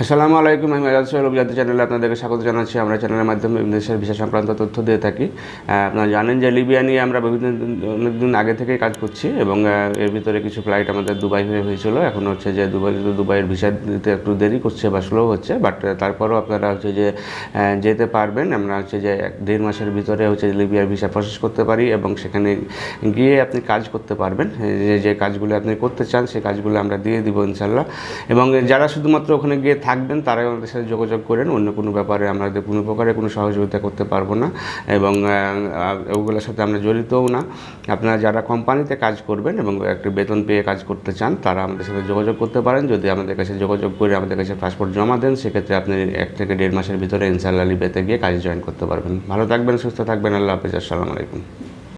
আসসালামু আলাইকুম আমি মেজাজ সোহেল অভিজাত চ্যানেলে আপনাদেরকে স্বাগত জানাচ্ছি আমরা চ্যানেলের মাধ্যমে দেশের ভিসা সংক্রান্ত তথ্য দিয়ে থাকি আপনারা জানেন যে লিবিয়া নিয়ে আমরা বিভিন্ন অনেকদিন আগে থেকেই কাজ করছি এবং এর ভিতরে কিছু ফ্লাইট আমাদের দুবাই হয়ে হয়েছিল এখন হচ্ছে যে দুবাই দুবাইয়ের ভিসা দিতে একটু দেরি করছে বা স্লো হচ্ছে বাট তারপরও আপনারা হচ্ছে যে যেতে পারবেন আমরা হচ্ছে যে এক দেড় মাসের ভিতরে হচ্ছে লিবিয়ার ভিসা প্রসেস করতে পারি এবং সেখানে গিয়ে আপনি কাজ করতে পারবেন যে যে কাজগুলো আপনি করতে চান সেই কাজগুলো আমরা দিয়ে দিব ইনশাল্লাহ এবং যারা শুধুমাত্র ওখানে গিয়ে থাকবেন তারাই আমাদের সাথে যোগাযোগ করেন অন্য কোনো ব্যাপারে আমরা কোনো প্রকারে কোনো সহযোগিতা করতে পারবো না এবং ওগুলোর সাথে আমরা জড়িতও না আপনারা যারা কোম্পানিতে কাজ করবেন এবং একটি বেতন পেয়ে কাজ করতে চান তারা আমাদের সাথে যোগাযোগ করতে পারেন যদি আমাদের কাছে যোগাযোগ করে আমাদের কাছে পাসপোর্ট জমা দেন সেক্ষেত্রে আপনি এক থেকে দেড় মাসের ভিতরে ইনশাআল্লাহ লিবেতে গিয়ে কাজে জয়েন করতে পারবেন ভালো থাকবেন সুস্থ থাকবেন আল্লাহ হাফিজ আসসালামু আলাইকুম